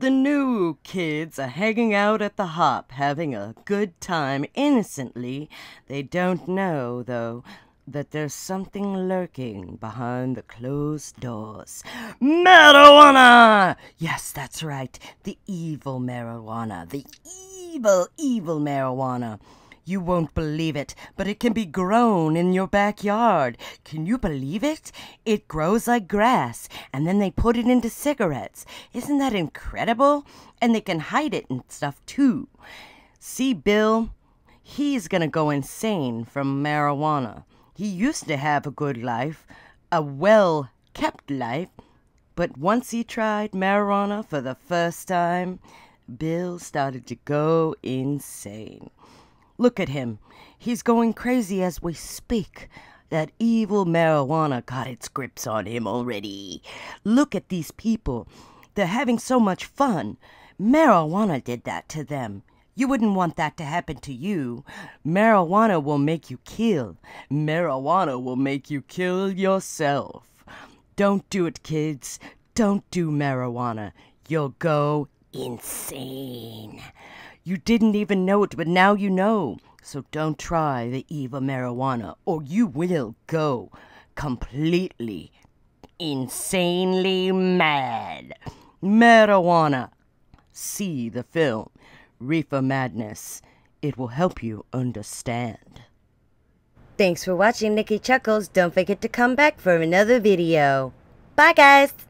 The new kids are hanging out at the hop, having a good time innocently. They don't know, though, that there's something lurking behind the closed doors. Marijuana! Yes, that's right. The evil marijuana. The evil, evil marijuana. You won't believe it, but it can be grown in your backyard. Can you believe it? It grows like grass, and then they put it into cigarettes. Isn't that incredible? And they can hide it and stuff too. See, Bill, he's gonna go insane from marijuana. He used to have a good life, a well kept life, but once he tried marijuana for the first time, Bill started to go insane. Look at him. He's going crazy as we speak. That evil marijuana got its grips on him already. Look at these people. They're having so much fun. Marijuana did that to them. You wouldn't want that to happen to you. Marijuana will make you kill. Marijuana will make you kill yourself. Don't do it, kids. Don't do marijuana. You'll go insane. You didn't even know it, but now you know. So don't try the Eva marijuana, or you will go completely insanely mad. Marijuana. See the film, Reefer Madness. It will help you understand. Thanks for watching Nikki Chuckles. Don't forget to come back for another video. Bye guys!